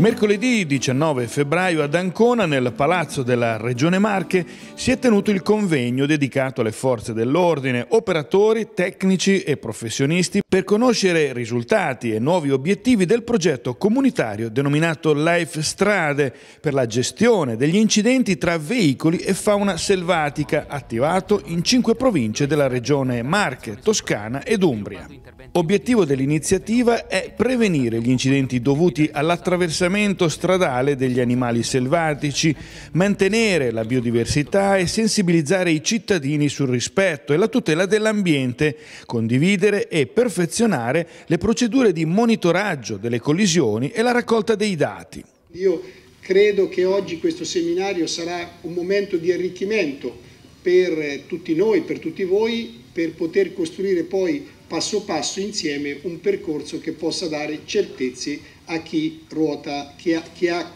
Mercoledì 19 febbraio ad Ancona, nel Palazzo della Regione Marche, si è tenuto il convegno dedicato alle forze dell'ordine, operatori, tecnici e professionisti per conoscere risultati e nuovi obiettivi del progetto comunitario denominato Life Strade per la gestione degli incidenti tra veicoli e fauna selvatica, attivato in cinque province della Regione Marche, Toscana ed Umbria. Obiettivo dell'iniziativa è prevenire gli incidenti dovuti all'attraversamento all'alloggiamento stradale degli animali selvatici, mantenere la biodiversità e sensibilizzare i cittadini sul rispetto e la tutela dell'ambiente, condividere e perfezionare le procedure di monitoraggio delle collisioni e la raccolta dei dati. Io credo che oggi questo seminario sarà un momento di arricchimento per tutti noi, per tutti voi, per poter costruire poi passo passo insieme un percorso che possa dare certezze a chi ruota, chi ha, chi ha,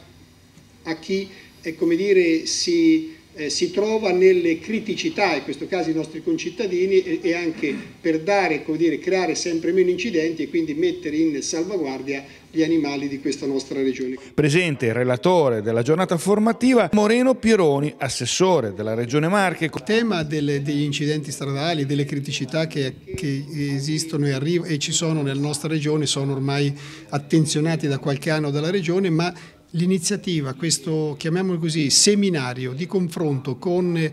a chi, è come dire, si eh, si trova nelle criticità, in questo caso i nostri concittadini, e, e anche per dare, come dire, creare sempre meno incidenti e quindi mettere in salvaguardia gli animali di questa nostra regione. Presente il relatore della giornata formativa Moreno Pieroni, assessore della regione Marche. Il tema delle, degli incidenti stradali, delle criticità che, che esistono e, e ci sono nella nostra regione sono ormai attenzionati da qualche anno dalla regione, ma l'iniziativa, questo chiamiamolo così, seminario di confronto con eh,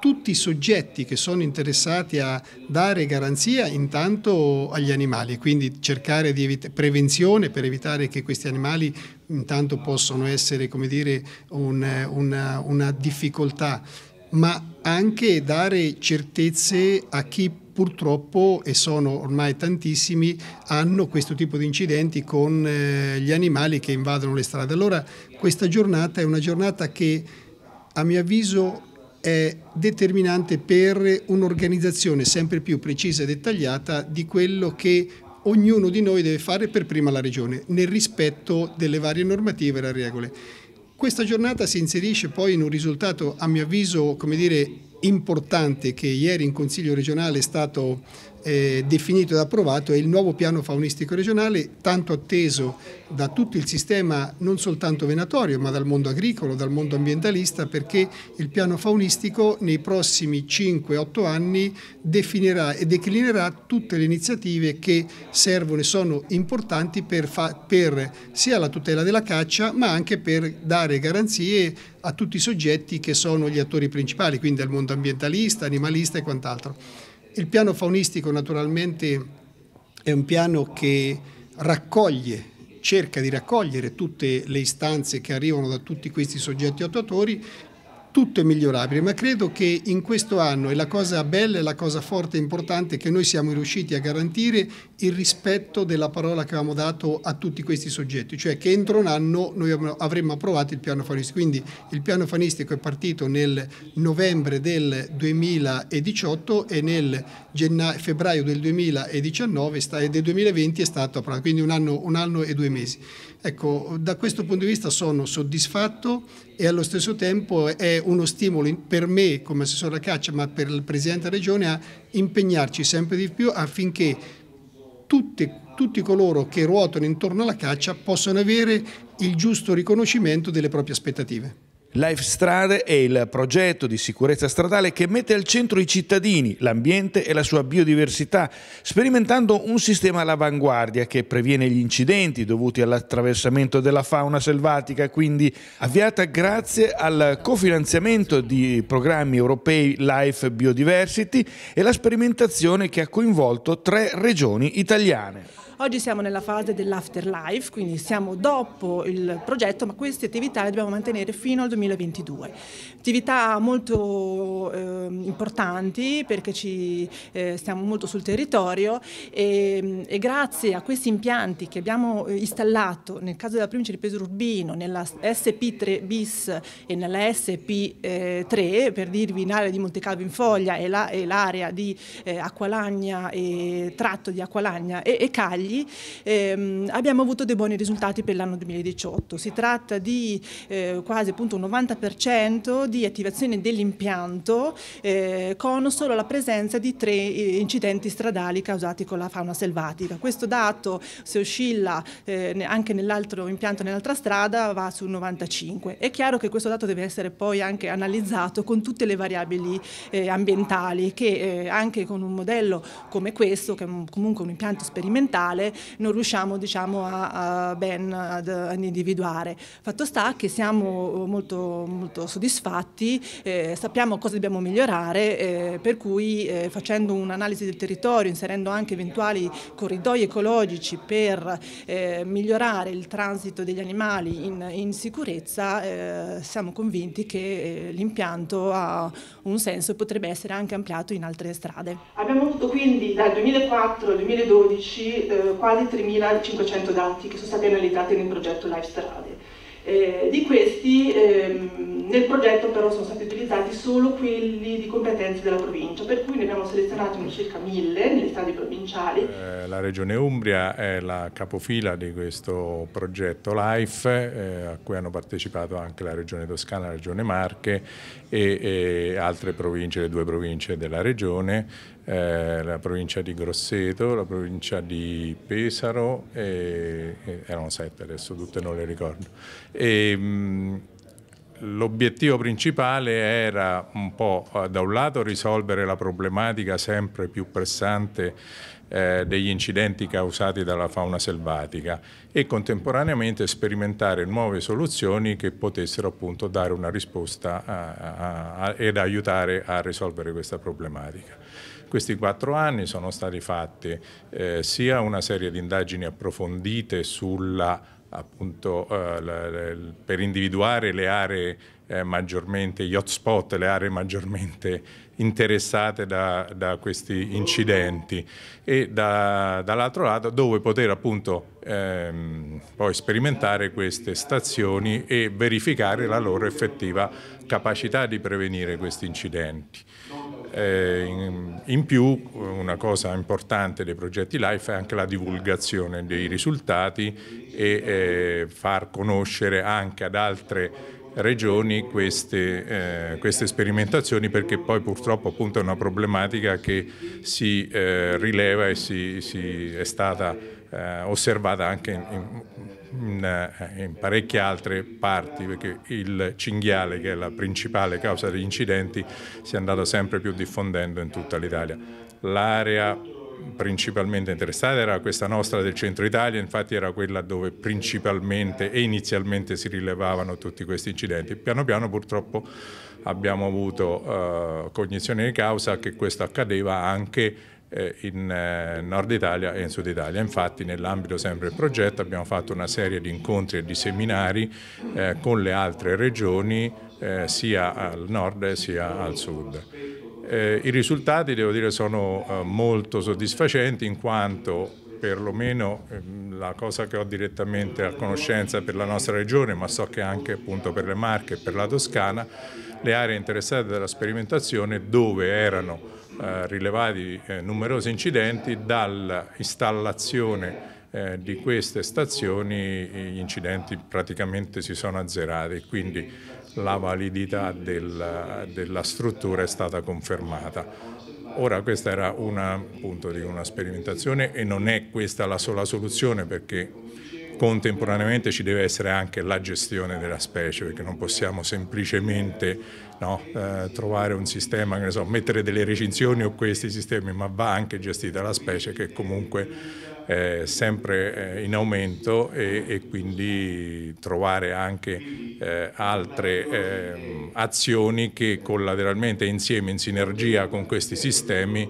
tutti i soggetti che sono interessati a dare garanzia intanto agli animali, quindi cercare di prevenzione per evitare che questi animali intanto possano essere dire, un, una, una difficoltà, ma anche dare certezze a chi purtroppo, e sono ormai tantissimi, hanno questo tipo di incidenti con eh, gli animali che invadono le strade. Allora questa giornata è una giornata che a mio avviso è determinante per un'organizzazione sempre più precisa e dettagliata di quello che ognuno di noi deve fare per prima la Regione, nel rispetto delle varie normative e le regole. Questa giornata si inserisce poi in un risultato, a mio avviso, come dire, importante che ieri in Consiglio regionale è stato eh, definito ed approvato è il nuovo piano faunistico regionale tanto atteso da tutto il sistema non soltanto venatorio ma dal mondo agricolo, dal mondo ambientalista perché il piano faunistico nei prossimi 5-8 anni definirà e declinerà tutte le iniziative che servono e sono importanti per, per sia la tutela della caccia ma anche per dare garanzie a tutti i soggetti che sono gli attori principali, quindi al mondo ambientalista, animalista e quant'altro. Il piano faunistico naturalmente è un piano che raccoglie cerca di raccogliere tutte le istanze che arrivano da tutti questi soggetti attuatori tutto è migliorabile, ma credo che in questo anno e la cosa bella, è la cosa forte e importante che noi siamo riusciti a garantire il rispetto della parola che avevamo dato a tutti questi soggetti, cioè che entro un anno noi avremmo approvato il piano fanistico. Quindi il piano fanistico è partito nel novembre del 2018 e nel febbraio del 2019 e del 2020 è stato approvato, quindi un anno, un anno e due mesi. Ecco, da questo punto di vista sono soddisfatto e allo stesso tempo è uno stimolo per me come assessore alla caccia, ma per il Presidente della Regione a impegnarci sempre di più affinché tutti, tutti coloro che ruotano intorno alla caccia possano avere il giusto riconoscimento delle proprie aspettative. Life Strade è il progetto di sicurezza stradale che mette al centro i cittadini, l'ambiente e la sua biodiversità, sperimentando un sistema all'avanguardia che previene gli incidenti dovuti all'attraversamento della fauna selvatica, quindi avviata grazie al cofinanziamento di programmi europei Life Biodiversity e la sperimentazione che ha coinvolto tre regioni italiane. Oggi siamo nella fase dell'afterlife, quindi siamo dopo il progetto, ma queste attività le dobbiamo mantenere fino al 2022. Attività molto eh, importanti perché ci, eh, stiamo molto sul territorio e, e, grazie a questi impianti che abbiamo eh, installato nel caso della provincia di Pesaro Urbino, nella SP3 bis e nella SP3, eh, per dirvi in area di Monte Calvo in Foglia e l'area la, di eh, Acqualagna e tratto di Acqualagna e, e Cagli, tagli, ehm, abbiamo avuto dei buoni risultati per l'anno 2018. Si tratta di eh, quasi appunto un 90% di attivazione dell'impianto eh, con solo la presenza di tre eh, incidenti stradali causati con la fauna selvatica. Questo dato se oscilla eh, anche nell'altro impianto, nell'altra strada, va su 95. È chiaro che questo dato deve essere poi anche analizzato con tutte le variabili eh, ambientali che eh, anche con un modello come questo, che è comunque un impianto sperimentale, generale non riusciamo diciamo, a, a ben ad, ad, individuare. Fatto sta che siamo eh, molto, molto soddisfatti, eh, sappiamo cosa dobbiamo migliorare, eh, per cui eh, facendo un'analisi del territorio, inserendo anche eventuali corridoi ecologici per eh, migliorare il transito degli animali in, in sicurezza, eh, siamo convinti che l'impianto ha un senso e potrebbe essere anche ampliato in altre strade. Abbiamo avuto quindi dal 2004 al 2012 eh, quasi 3.500 dati che sono stati analizzati nel progetto Live Strade. Eh, di questi ehm, nel progetto però sono stati utilizzati solo quelli di competenza della provincia, per cui ne abbiamo selezionati circa mille negli stati provinciali. Eh, la Regione Umbria è la capofila di questo progetto LIFE, eh, a cui hanno partecipato anche la Regione Toscana, la Regione Marche e, e altre province, le due province della Regione, eh, la provincia di Grosseto, la provincia di Pesaro, e, e, erano sette adesso, tutte non le ricordo. E, ehm, mh, l'obiettivo principale era un po' eh, da un lato risolvere la problematica sempre più pressante eh, degli incidenti causati dalla fauna selvatica e contemporaneamente sperimentare nuove soluzioni che potessero appunto dare una risposta a, eh, a, a, ed aiutare a risolvere questa problematica. Questi quattro anni sono stati fatti eh, sia una serie di indagini approfondite sulla appunto, eh, per individuare le aree eh, maggiormente, gli hotspot, le aree maggiormente interessate da, da questi incidenti e da, dall'altro lato dove poter appunto ehm, poi sperimentare queste stazioni e verificare la loro effettiva capacità di prevenire questi incidenti. Eh, in più una cosa importante dei progetti LIFE è anche la divulgazione dei risultati e eh, far conoscere anche ad altre regioni queste, eh, queste, sperimentazioni perché poi purtroppo appunto è una problematica che si eh, rileva e si, si è stata eh, osservata anche in, in in, eh, in parecchie altre parti, perché il cinghiale, che è la principale causa degli incidenti, si è andato sempre più diffondendo in tutta l'Italia. L'area principalmente interessata era questa nostra del centro Italia, infatti era quella dove principalmente e inizialmente si rilevavano tutti questi incidenti. Piano piano purtroppo abbiamo avuto eh, cognizione di causa che questo accadeva anche eh, in eh, Nord Italia e in Sud Italia. Infatti nell'ambito sempre del progetto abbiamo fatto una serie di incontri e di seminari eh, con le altre regioni sia al nord sia al sud. I risultati devo dire sono molto soddisfacenti in quanto perlomeno ehm, la cosa che ho direttamente a conoscenza per la nostra regione, ma so che anche appunto per le Marche e per la Toscana, le aree interessate dalla sperimentazione dove erano eh, rilevati eh, numerosi incidenti, dall'installazione eh, di queste stazioni gli incidenti praticamente si sono azzerati, quindi la validità del, della struttura è stata confermata. Ora questa era una, appunto, una, sperimentazione e non è questa la sola soluzione perché contemporaneamente ci deve essere anche la gestione della specie, perché non possiamo semplicemente no, eh, trovare un sistema, che ne so, mettere delle recinzioni o questi sistemi, ma va anche gestita la specie che comunque è sempre eh, in aumento e, e quindi trovare anche eh, altre eh, azioni che collateralmente insieme in sinergia con questi sistemi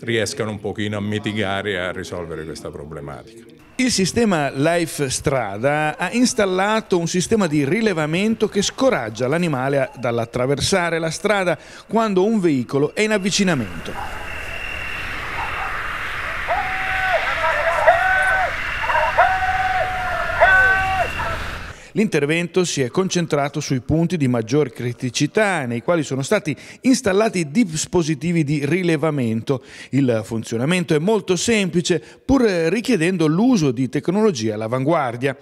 riescano un pochino a mitigare e a risolvere questa problematica. Il sistema Life Strada ha installato un sistema di rilevamento che scoraggia l'animale dall'attraversare la strada quando un veicolo è in avvicinamento. L'intervento si è concentrato sui punti di maggior criticità nei quali sono stati installati dispositivi di rilevamento. Il funzionamento è molto semplice pur richiedendo l'uso di tecnologie all'avanguardia.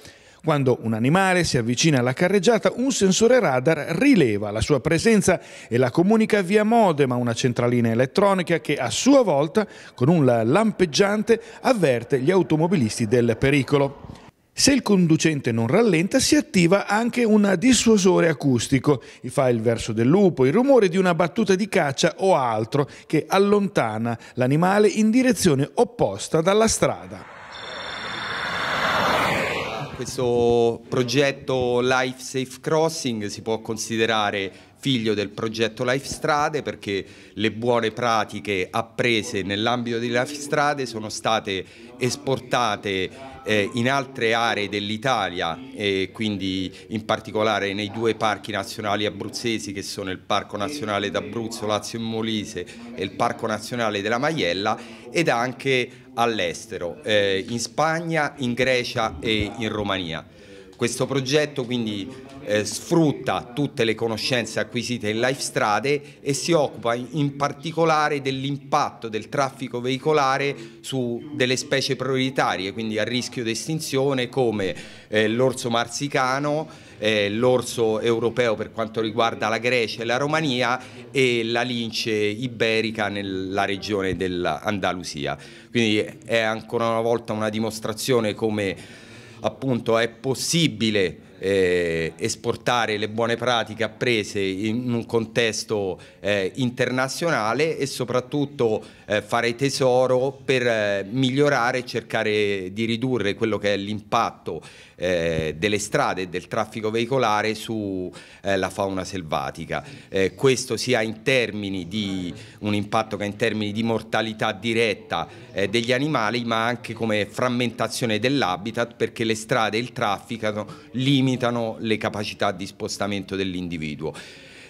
Quando un animale si avvicina alla carreggiata, un sensore radar rileva la sua presenza e la comunica via modem a una centralina elettronica che a sua volta, con un lampeggiante, avverte gli automobilisti del pericolo. Se il conducente non rallenta si attiva anche un dissuasore acustico, fa il verso del lupo, il rumore di una battuta di caccia o altro che allontana l'animale in direzione opposta dalla strada. Questo progetto Life Safe Crossing si può considerare figlio del progetto Life Strade perché le buone pratiche apprese nell'ambito di Life Strade sono state esportate eh, in altre aree dell'Italia e quindi in particolare nei due parchi nazionali abruzzesi che sono il Parco Nazionale d'Abruzzo, Lazio e Molise e il Parco Nazionale della Maiella ed anche all'estero, eh, in Spagna, in Grecia e in Romania. Questo progetto quindi eh, sfrutta tutte le conoscenze acquisite in live strade e si occupa in particolare dell'impatto del traffico veicolare su delle specie prioritarie, quindi a rischio di estinzione come eh, l'orso marsicano, eh, l'orso europeo per quanto riguarda la Grecia e la Romania e la lince iberica nella regione dell'Andalusia. Quindi è ancora una volta una dimostrazione come appunto è possibile eh, esportare le buone pratiche apprese in un contesto eh, internazionale e soprattutto eh, fare tesoro per eh, migliorare e cercare di ridurre quello che è l'impatto eh, delle strade e del traffico veicolare sulla eh, fauna selvatica. questo sia in termini di un impatto che in termini di mortalità diretta degli animali ma anche come frammentazione dell'habitat perché le strade e il traffico limitano limitano le capacità di spostamento dell'individuo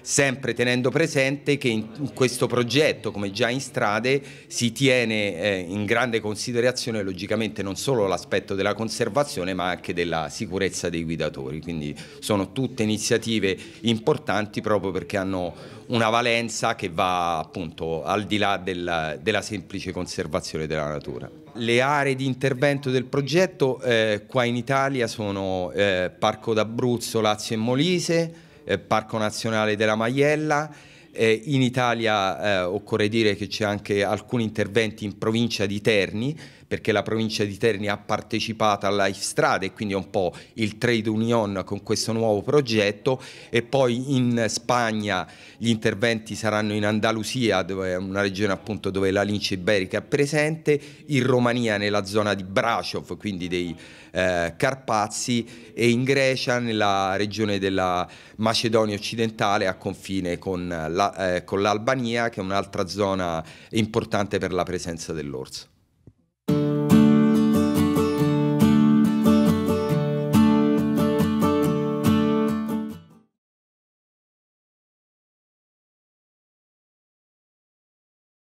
sempre tenendo presente che in questo progetto, come già in strade, si tiene eh, in grande considerazione logicamente non solo l'aspetto della conservazione ma anche della sicurezza dei guidatori, quindi sono tutte iniziative importanti proprio perché hanno una valenza che va appunto al di là della, della semplice conservazione della natura. Le aree di intervento del progetto eh, qua in Italia sono eh, Parco d'Abruzzo, Lazio e Molise, eh, Parco Nazionale della Maiella, in Italia eh, occorre dire che c'è anche alcuni interventi in provincia di Terni, perché la provincia di Terni ha partecipato alla Ifstrade e quindi è un po' il trade union con questo nuovo progetto e poi in Spagna gli interventi saranno in Andalusia, dove è una regione appunto dove la lince iberica è presente, in Romania nella zona di Brasov, quindi dei eh, Carpazi e in Grecia nella regione della Macedonia occidentale a confine con l'Albania la, eh, che è un'altra zona importante per la presenza dell'orso.